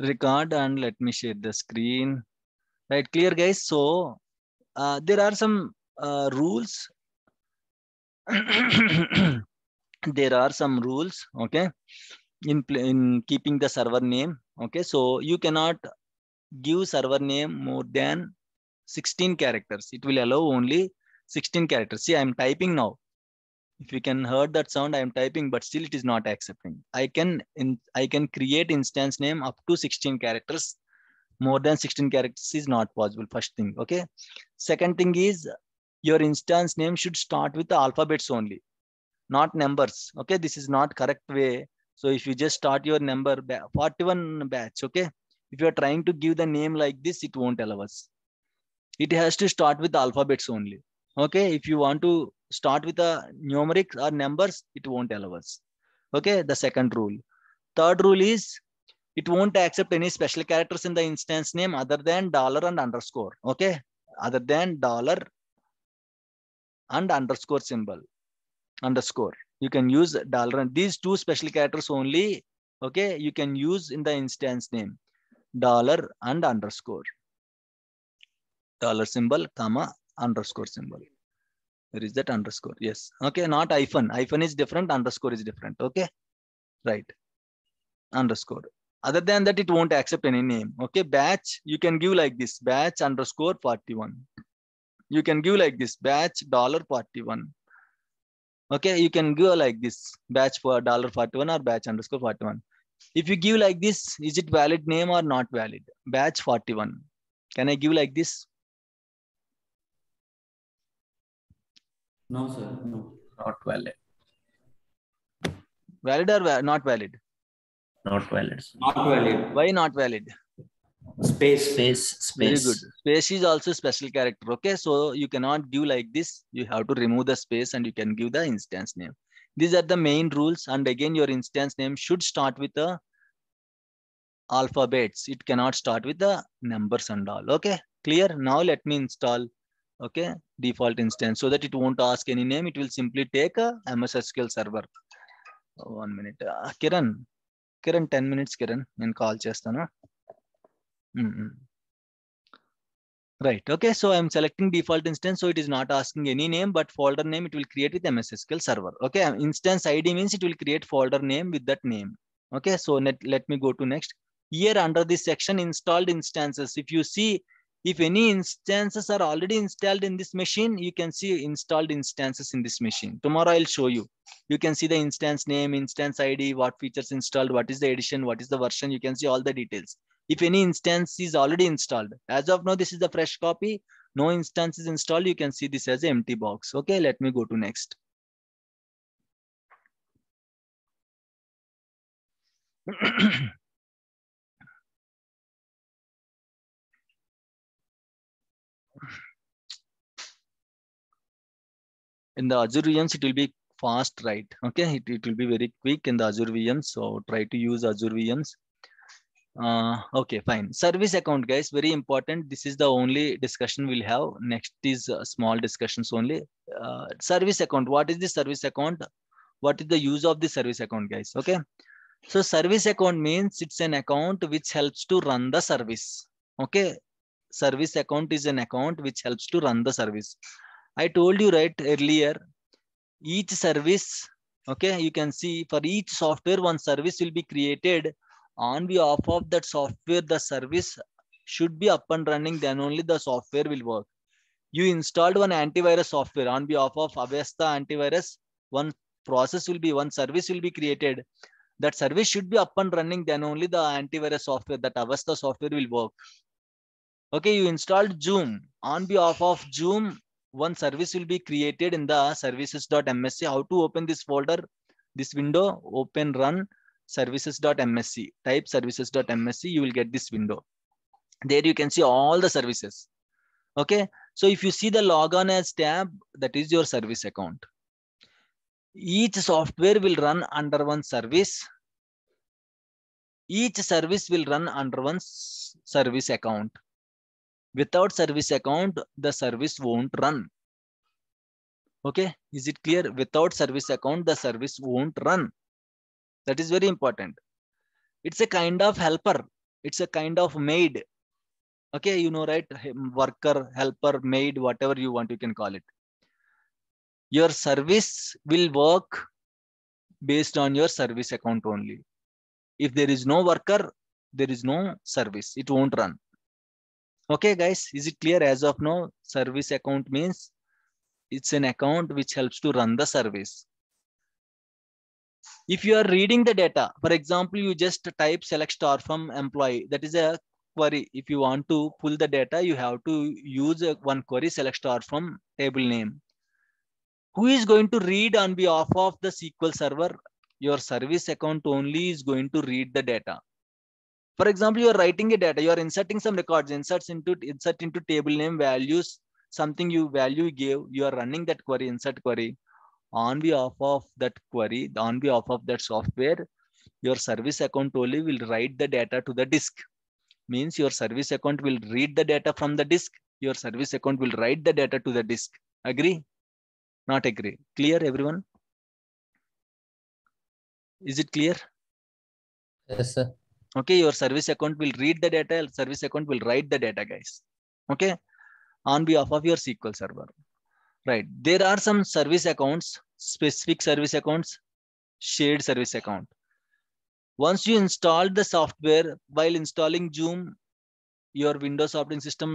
record and let me share the screen. Right, clear guys. So uh, there are some uh, rules. there are some rules, okay, in, in keeping the server name. Okay, so you cannot give server name more than 16 characters. It will allow only 16 characters. See, I'm typing now if you can heard that sound i am typing but still it is not accepting i can in, i can create instance name up to 16 characters more than 16 characters is not possible first thing okay second thing is your instance name should start with the alphabets only not numbers okay this is not correct way so if you just start your number 41 batch okay if you are trying to give the name like this it won't allow us it has to start with alphabets only okay if you want to start with a numeric or numbers it won't allow us okay the second rule third rule is it won't accept any special characters in the instance name other than dollar and underscore okay other than dollar and underscore symbol underscore you can use dollar and these two special characters only okay you can use in the instance name dollar and underscore dollar symbol comma underscore symbol. Where is that underscore? Yes. Okay, not hyphen. Hyphen is different, underscore is different. Okay, right. Underscore. Other than that, it won't accept any name. Okay, batch, you can give like this batch underscore 41. You can give like this batch dollar 41. Okay, you can go like this batch for dollar 41 or batch underscore 41 if you give like this is it valid name or not valid batch 41 can i give like this No, sir. No. Not valid. Valid or va not valid? Not valid. Sir. Not valid. Why not valid? Space. Space. Space. Very good. Space is also special character. Okay. So you cannot give like this. You have to remove the space and you can give the instance name. These are the main rules. And again, your instance name should start with the alphabets. It cannot start with the numbers and all. Okay. Clear? Now let me install okay default instance so that it won't ask any name it will simply take a ms sql server oh, one minute uh, kiran kiran 10 minutes kiran నేను call Hmm. right okay so i'm selecting default instance so it is not asking any name but folder name it will create with ms sql server okay um, instance id means it will create folder name with that name okay so let, let me go to next here under this section installed instances if you see if any instances are already installed in this machine, you can see installed instances in this machine. Tomorrow I'll show you. You can see the instance name, instance ID, what features installed, what is the edition, what is the version. You can see all the details. If any instance is already installed, as of now, this is the fresh copy. No instance is installed. You can see this as an empty box. Okay, let me go to next. in the Azure it will be fast, right? Okay, it, it will be very quick in the Azure VMs. So try to use Azure VMs. Uh, okay, fine. Service account, guys, very important. This is the only discussion we'll have. Next is uh, small discussions only. Uh, service account. What is the service account? What is the use of the service account, guys? Okay. So service account means it's an account which helps to run the service. Okay service account is an account which helps to run the service. I told you right earlier, each service, okay, you can see for each software, one service will be created on behalf of that software, the service should be up and running, then only the software will work. You installed one antivirus software on behalf of Avesta antivirus, one process will be, one service will be created. That service should be up and running, then only the antivirus software, that Avesta software will work okay you installed zoom on behalf of zoom one service will be created in the services.msc how to open this folder this window open run services.msc type services.msc you will get this window there you can see all the services okay so if you see the logon as tab that is your service account each software will run under one service each service will run under one service account Without service account, the service won't run. Okay, is it clear? Without service account, the service won't run. That is very important. It's a kind of helper. It's a kind of maid. Okay, you know, right? Worker, helper, maid, whatever you want, you can call it. Your service will work based on your service account only. If there is no worker, there is no service. It won't run. Okay, guys, is it clear as of now? Service account means it's an account which helps to run the service. If you are reading the data, for example, you just type select star from employee. That is a query. If you want to pull the data, you have to use one query select star from table name. Who is going to read on behalf of the SQL server? Your service account only is going to read the data for example you are writing a data you are inserting some records inserts into insert into table name values something you value gave you are running that query insert query on behalf of that query on behalf of that software your service account only will write the data to the disk means your service account will read the data from the disk your service account will write the data to the disk agree not agree clear everyone is it clear yes sir okay your service account will read the data service account will write the data guys okay on behalf of your sql server right there are some service accounts specific service accounts shared service account once you install the software while installing zoom your windows operating system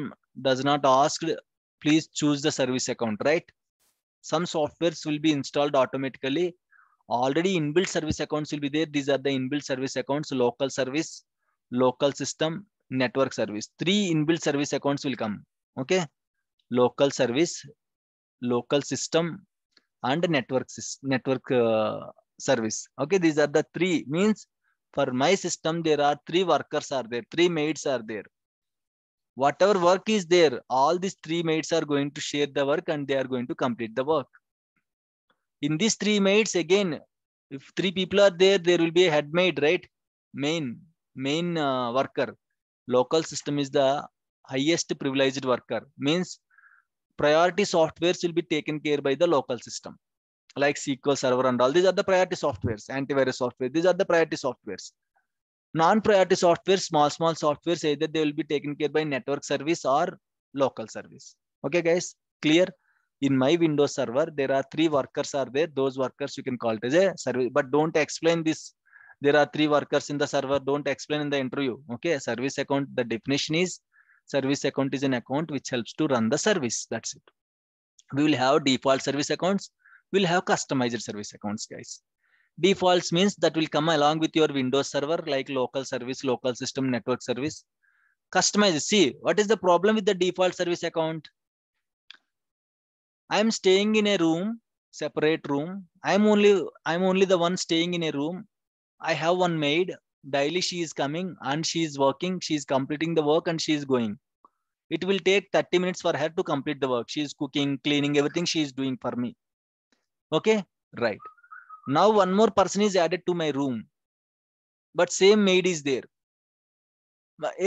does not ask please choose the service account right some softwares will be installed automatically already inbuilt service accounts will be there these are the inbuilt service accounts local service local system network service three inbuilt service accounts will come okay local service local system and network network uh, service okay these are the three means for my system there are three workers are there three maids are there whatever work is there all these three maids are going to share the work and they are going to complete the work in these three mates again if three people are there there will be a head mate right main main uh, worker local system is the highest privileged worker means priority softwares will be taken care by the local system like SQL Server and all. These are the priority softwares, antivirus software. These are the priority softwares. Non-priority softwares, small, small softwares, either they will be taken care by network service or local service. Okay, guys, clear? in my Windows server, there are three workers are there. Those workers you can call it as a service, but don't explain this. There are three workers in the server. Don't explain in the interview. Okay. Service account, the definition is service account is an account which helps to run the service. That's it. We will have default service accounts. We'll have customized service accounts, guys. Defaults means that will come along with your Windows server, like local service, local system, network service. Customized. See, what is the problem with the default service account? i'm staying in a room separate room i'm only i'm only the one staying in a room i have one maid daily she is coming and she is working she is completing the work and she is going it will take 30 minutes for her to complete the work she is cooking cleaning everything she is doing for me okay right now one more person is added to my room but same maid is there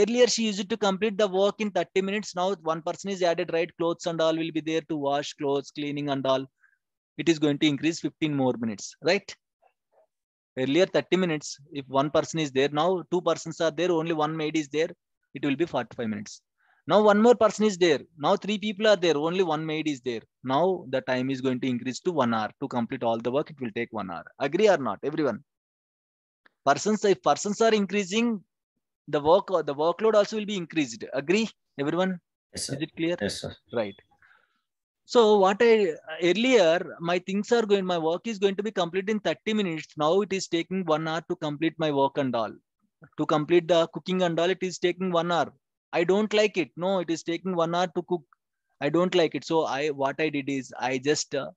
earlier she used to complete the work in 30 minutes now one person is added right clothes and all will be there to wash clothes cleaning and all it is going to increase 15 more minutes right earlier 30 minutes if one person is there now two persons are there only one maid is there it will be 45 minutes now one more person is there now three people are there only one maid is there now the time is going to increase to one hour to complete all the work it will take one hour agree or not everyone persons if persons are increasing the work the workload also will be increased agree everyone yes, sir. is it clear yes sir right so what I earlier my things are going, my work is going to be complete in 30 minutes. Now it is taking one hour to complete my work and all. To complete the cooking and all, it is taking one hour. I don't like it. No, it is taking one hour to cook. I don't like it. So I what I did is I just uh,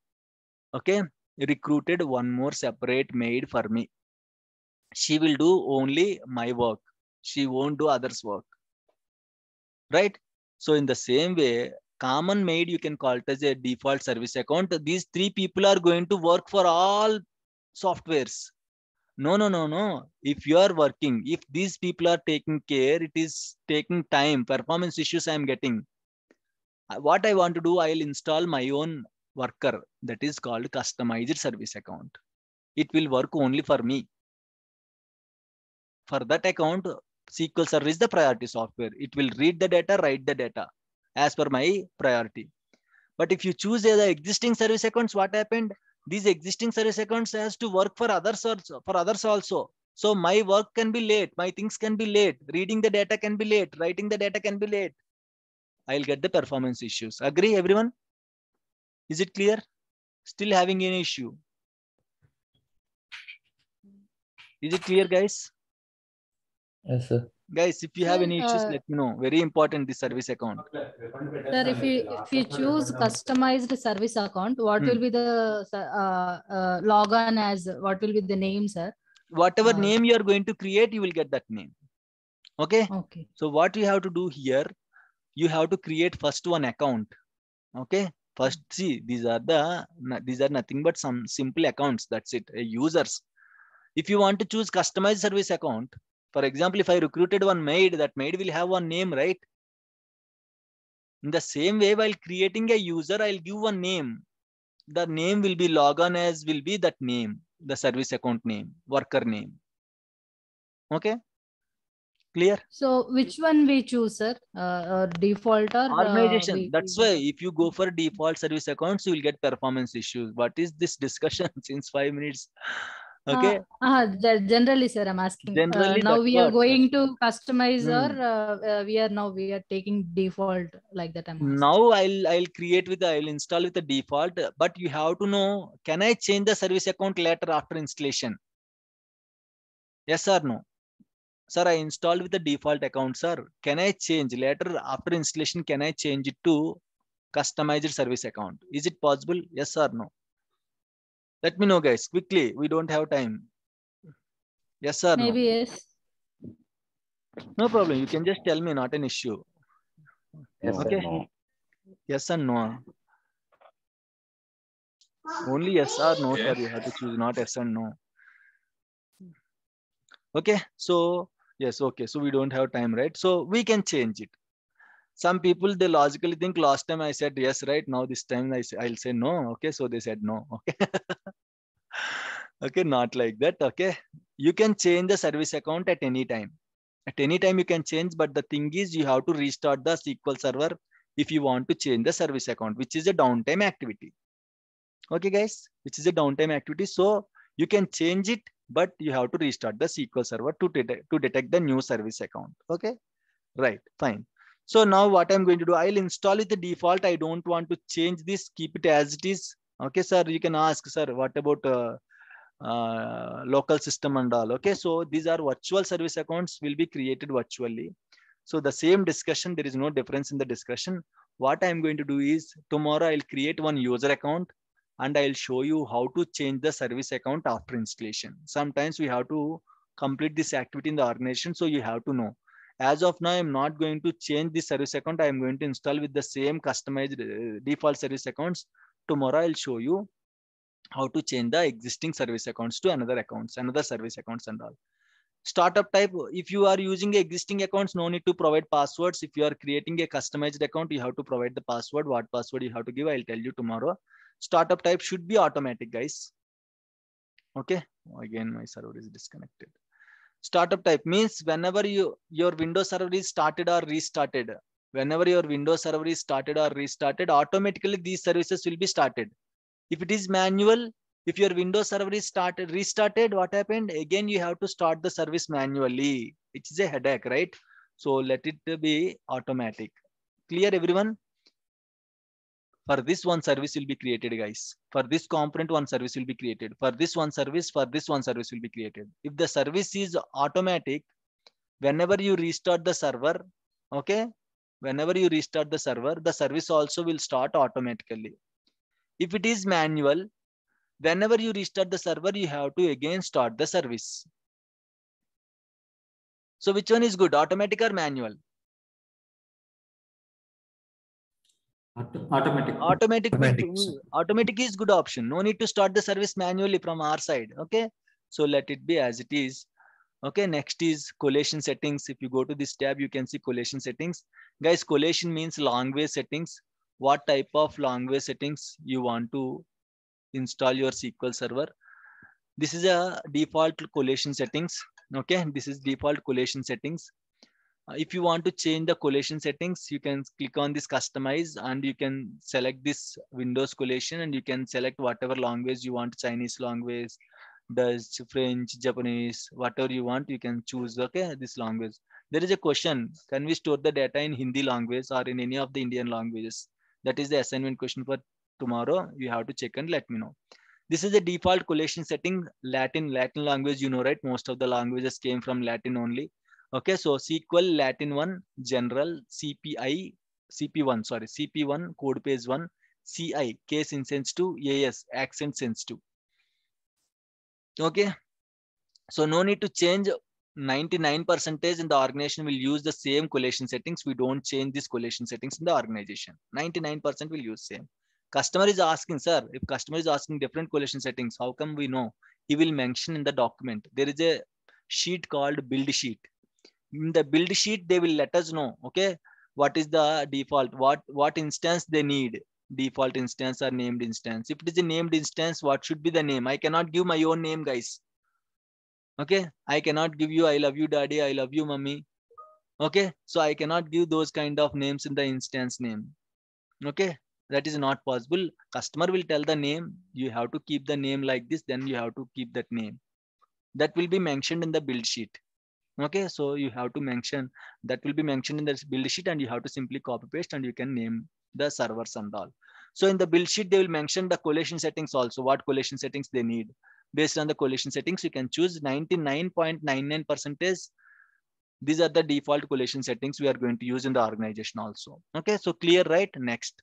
okay recruited one more separate maid for me. She will do only my work she won't do others work right so in the same way common made you can call it as a default service account these three people are going to work for all softwares no no no no if you are working if these people are taking care it is taking time performance issues i am getting uh, what i want to do i'll install my own worker that is called customized service account it will work only for me for that account SQL Server is the priority software. It will read the data, write the data as per my priority. But if you choose the existing service accounts, what happened? These existing service accounts has to work for others also, for others also. So my work can be late, my things can be late, reading the data can be late, writing the data can be late. I'll get the performance issues. Agree everyone? Is it clear? Still having an issue. Is it clear guys? Yes, sir. Guys, if you have any issues, uh, let me know. Very important, the service account. Sir, if you, if you choose customized service account, what hmm. will be the uh, uh, as, what will be the name, sir? Whatever uh, name you are going to create, you will get that name. Okay? Okay. So what you have to do here, you have to create first one account. Okay? First, see, these are the, these are nothing but some simple accounts. That's it. Uh, users. If you want to choose customized service account, for example, if I recruited one maid, that maid will have one name, right? In the same way, while creating a user, I'll give one name. The name will be logon as will be that name, the service account name, worker name. Okay. Clear? So which one we choose, sir? Uh, uh default or uh, organization? Uh, That's why if you go for default service accounts, you will get performance issues. What is this discussion since five minutes? okay uh, uh, generally sir i'm asking uh, generally uh, now we are going to customize hmm. or uh, uh, we are now we are taking default like that I'm now i'll i'll create with the, i'll install with the default but you have to know can i change the service account later after installation yes or no sir i installed with the default account sir can i change later after installation can i change it to customized service account is it possible yes or no let me know, guys, quickly. We don't have time. Yes, sir. Maybe no? yes. No problem. You can just tell me, not an issue. Yes, okay. No. Yes and no. Only yes or no, sir. You have to choose not yes and no. Okay. So, yes, okay. So we don't have time, right? So we can change it some people they logically think last time i said yes right now this time I say, i'll say no okay so they said no okay okay not like that okay you can change the service account at any time at any time you can change but the thing is you have to restart the sql server if you want to change the service account which is a downtime activity okay guys which is a downtime activity so you can change it but you have to restart the sql server to, to detect the new service account okay right fine so now what I'm going to do, I'll install it the default. I don't want to change this, keep it as it is. Okay, sir, you can ask, sir, what about uh, uh, local system and all. Okay, so these are virtual service accounts will be created virtually. So the same discussion, there is no difference in the discussion. What I'm going to do is tomorrow I'll create one user account and I'll show you how to change the service account after installation. Sometimes we have to complete this activity in the organization. So you have to know as of now i'm not going to change the service account i'm going to install with the same customized uh, default service accounts tomorrow i'll show you how to change the existing service accounts to another accounts another service accounts and all startup type if you are using existing accounts no need to provide passwords if you are creating a customized account you have to provide the password what password you have to give i'll tell you tomorrow startup type should be automatic guys okay again my server is disconnected startup type means whenever you your Windows server is started or restarted, whenever your Windows server is started or restarted, automatically these services will be started. If it is manual, if your Windows server is started, restarted, what happened? Again, you have to start the service manually, which is a headache, right? So let it be automatic. Clear everyone? for this one service will be created guys for this component one service will be created for this one service for this one service will be created if the service is automatic whenever you restart the server okay whenever you restart the server the service also will start automatically if it is manual whenever you restart the server you have to again start the service so which one is good automatic or manual automatic. Automatic. Automatic. Automatic is good option. No need to start the service manually from our side. Okay. So let it be as it is. Okay, next is collation settings. If you go to this tab, you can see collation settings. Guys, collation means language settings. What type of language settings you want to install your SQL server. This is a default collation settings. Okay, this is default collation settings. Uh, if you want to change the collation settings, you can click on this customize and you can select this Windows collation and you can select whatever language you want, Chinese language, Dutch, French, Japanese, whatever you want, you can choose okay, this language. There is a question, can we store the data in Hindi language or in any of the Indian languages? That is the assignment question for tomorrow. You have to check and let me know. This is the default collation setting, Latin, Latin language, you know, right? Most of the languages came from Latin only. Okay, so SQL Latin 1 General CPI CP1 sorry CP1 code page 1 CI case instance 2 AS accent sense 2. Okay, so no need to change 99 percentage in the organization will use the same collation settings. We don't change these collation settings in the organization. 99% will use same. Customer is asking, sir, if customer is asking different collation settings, how come we know? He will mention in the document. There is a sheet called build sheet in the build sheet they will let us know okay what is the default what what instance they need default instance or named instance if it is a named instance what should be the name i cannot give my own name guys okay i cannot give you i love you daddy i love you mommy okay so i cannot give those kind of names in the instance name okay that is not possible customer will tell the name you have to keep the name like this then you have to keep that name that will be mentioned in the build sheet okay so you have to mention that will be mentioned in the build sheet and you have to simply copy paste and you can name the servers and all so in the build sheet they will mention the collision settings also what collision settings they need based on the collision settings you can choose 99.99 percentage these are the default collision settings we are going to use in the organization also okay so clear right next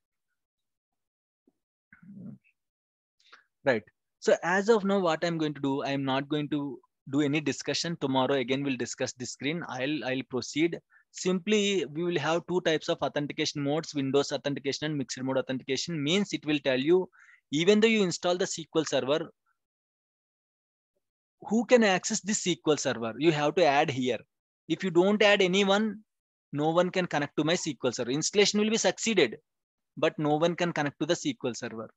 right so as of now what i'm going to do i'm not going to do any discussion tomorrow again we'll discuss the screen i'll i'll proceed simply we will have two types of authentication modes windows authentication and mixed mode authentication means it will tell you even though you install the sql server who can access this sql server you have to add here if you don't add anyone no one can connect to my sql server installation will be succeeded but no one can connect to the sql server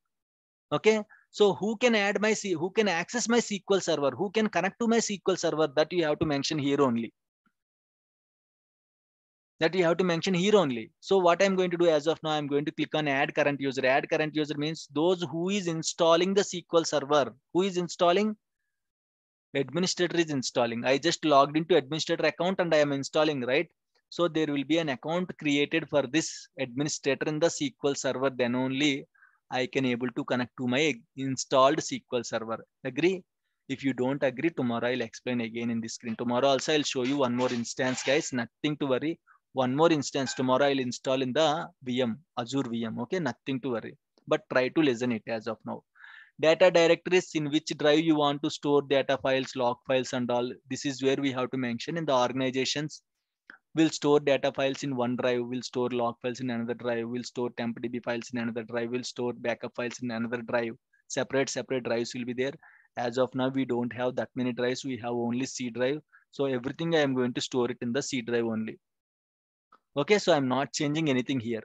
okay so who can add my, who can access my SQL server? Who can connect to my SQL server that you have to mention here only? That you have to mention here only. So what I'm going to do as of now, I'm going to click on add current user. Add current user means those who is installing the SQL server, who is installing administrator is installing. I just logged into administrator account and I am installing, right? So there will be an account created for this administrator in the SQL server. Then only I can able to connect to my installed SQL server. Agree? If you don't agree, tomorrow I'll explain again in this screen. Tomorrow also I'll show you one more instance, guys. Nothing to worry. One more instance tomorrow I'll install in the VM, Azure VM. Okay, nothing to worry. But try to listen it as of now. Data directories in which drive you want to store data files, log files and all. This is where we have to mention in the organizations will store data files in one drive, will store log files in another drive, will store tempdb files in another drive, will store backup files in another drive. Separate, separate drives will be there. As of now, we don't have that many drives. We have only C drive. So everything I am going to store it in the C drive only. Okay, so I'm not changing anything here.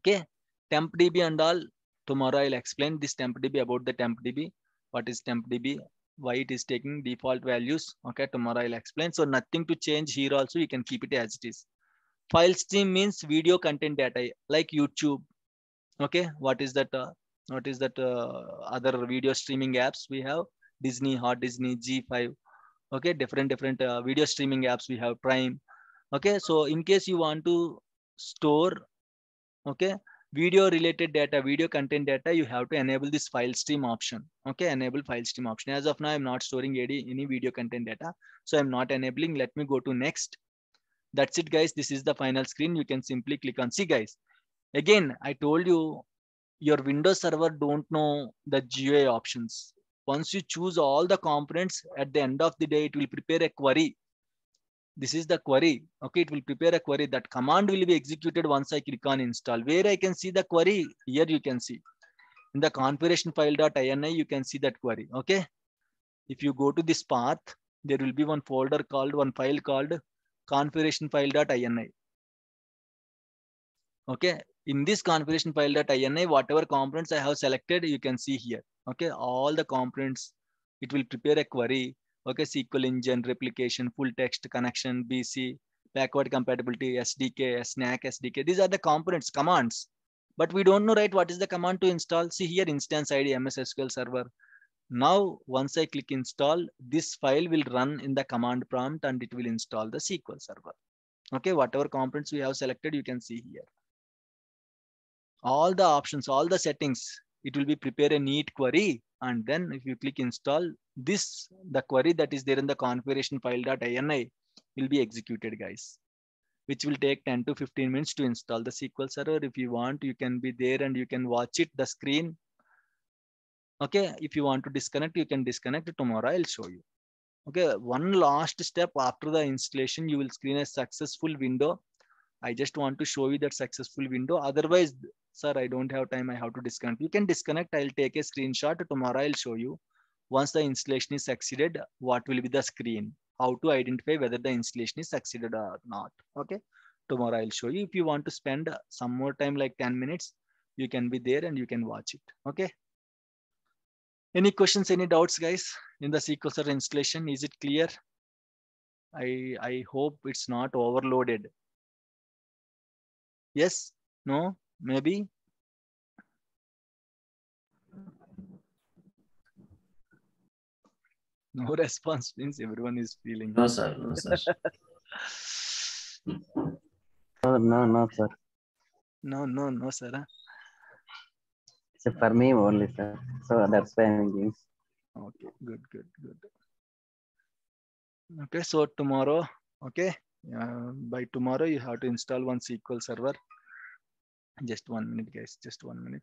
Okay, tempdb and all. Tomorrow I'll explain this tempdb about the tempdb. What is tempdb? why it is taking default values. Okay, tomorrow I'll explain. So nothing to change here also, you can keep it as it is. File stream means video content data like YouTube. Okay, what is that? Uh, what is that uh, other video streaming apps we have? Disney, Hot Disney, G5. Okay, different, different uh, video streaming apps we have, Prime. Okay, so in case you want to store, okay, video related data, video content data, you have to enable this file stream option. Okay, enable file stream option. As of now, I'm not storing any, any video content data. So I'm not enabling. Let me go to next. That's it, guys. This is the final screen. You can simply click on see, guys. Again, I told you your Windows server don't know the GUI options. Once you choose all the components, at the end of the day, it will prepare a query this is the query. Okay, it will prepare a query. That command will be executed once I click on install. Where I can see the query, here you can see. In the configuration file.ini, you can see that query. Okay. If you go to this path, there will be one folder called, one file called configuration file.ini. Okay. In this configuration file.ini, whatever components I have selected, you can see here. Okay. All the components, it will prepare a query okay, SQL engine, replication, full text connection, BC, backward compatibility, SDK, SNAC, SDK. These are the components, commands. But we don't know, right, what is the command to install. See here, instance ID, MS SQL Server. Now, once I click install, this file will run in the command prompt and it will install the SQL Server. Okay, whatever components we have selected, you can see here. All the options, all the settings, it will be prepare a neat query and then if you click install this, the query that is there in the configuration file.ini will be executed guys, which will take 10 to 15 minutes to install the SQL server. If you want, you can be there and you can watch it, the screen. Okay, if you want to disconnect, you can disconnect tomorrow. I'll show you. Okay, one last step after the installation, you will screen a successful window. I just want to show you that successful window. Otherwise, sir i don't have time i have to disconnect you can disconnect i'll take a screenshot tomorrow i'll show you once the installation is succeeded what will be the screen how to identify whether the installation is succeeded or not okay tomorrow i'll show you if you want to spend some more time like 10 minutes you can be there and you can watch it okay any questions any doubts guys in the sql server installation is it clear i i hope it's not overloaded yes no maybe no response means everyone is feeling no sir no sir no no sir no no no sir huh? for me only sir so that's why i'm doing okay good good good okay so tomorrow okay uh, by tomorrow you have to install one sql server just one minute guys just one minute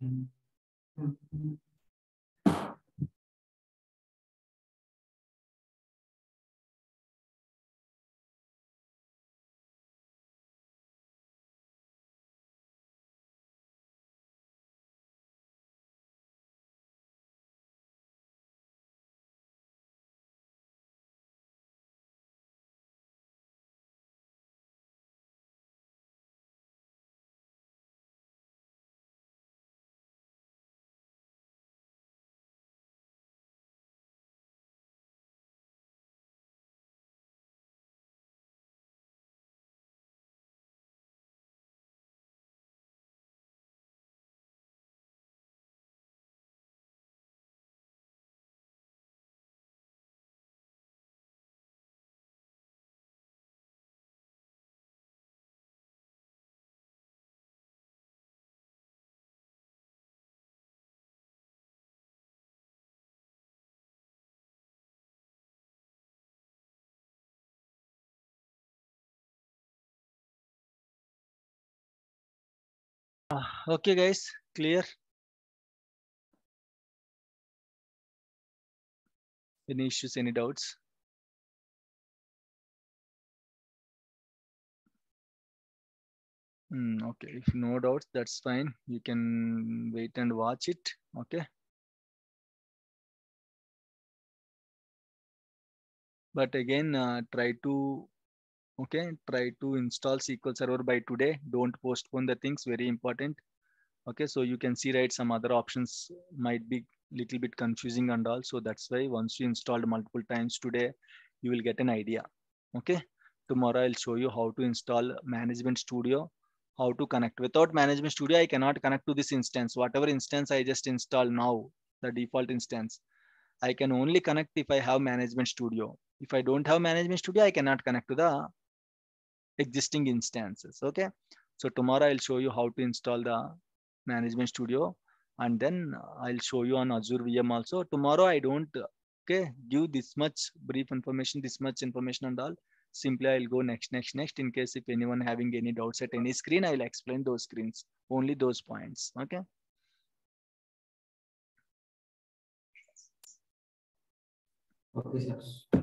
Mm-hmm. mm-hmm. Uh, okay, guys, clear? Any issues, any doubts? Mm, okay, if no doubts, that's fine. You can wait and watch it. Okay. But again, uh, try to okay try to install sql server by today don't postpone the things very important okay so you can see right some other options might be little bit confusing and all so that's why once you installed multiple times today you will get an idea okay tomorrow i'll show you how to install management studio how to connect without management studio i cannot connect to this instance whatever instance i just install now the default instance i can only connect if i have management studio if i don't have management studio i cannot connect to the existing instances. Okay. So tomorrow I'll show you how to install the management studio and then uh, I'll show you on Azure VM also. Tomorrow I don't okay give this much brief information, this much information and all. Simply I'll go next, next, next. In case if anyone having any doubts at any screen, I'll explain those screens, only those points. Okay. Okay, sir.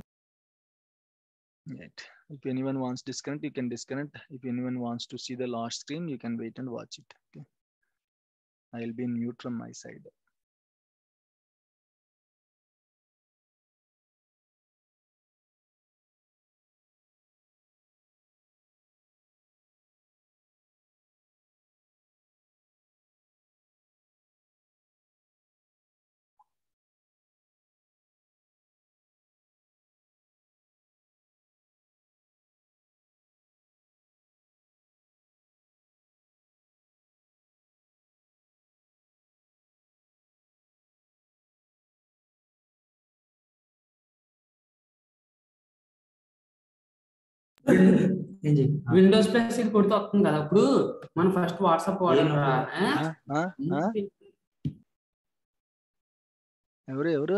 Right if anyone wants disconnect you can disconnect if anyone wants to see the last screen you can wait and watch it okay i'll be mute from my side windows plus ఇది కొడుతూ వస్తుంది కదా అప్పుడు మనం first WhatsApp వాడాలి ఎవరు ఎవరు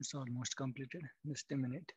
It's almost completed. Just a minute.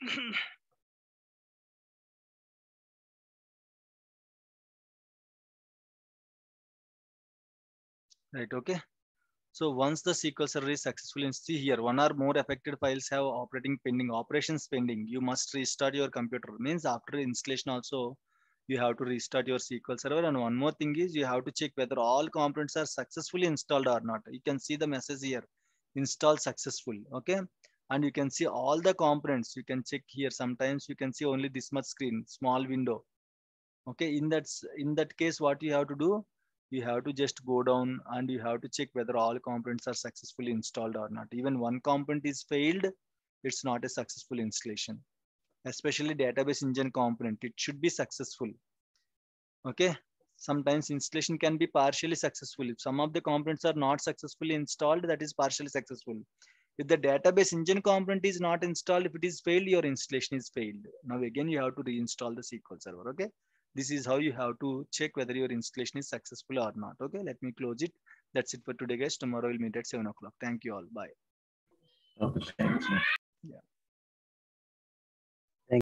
right okay so once the SQL Server is successful in see here, one or more affected files have operating pending, operations pending. You must restart your computer. Means after installation also, you have to restart your SQL Server. And one more thing is you have to check whether all components are successfully installed or not. You can see the message here, install successful. Okay and you can see all the components you can check here sometimes you can see only this much screen small window okay in that in that case what you have to do you have to just go down and you have to check whether all components are successfully installed or not even one component is failed it's not a successful installation especially database engine component it should be successful okay sometimes installation can be partially successful if some of the components are not successfully installed that is partially successful if the database engine component is not installed, if it is failed, your installation is failed. Now again, you have to reinstall the SQL Server, okay? This is how you have to check whether your installation is successful or not, okay? Let me close it. That's it for today, guys. Tomorrow we'll meet at 7 o'clock. Thank you all. Bye. Okay, thank you. Yeah.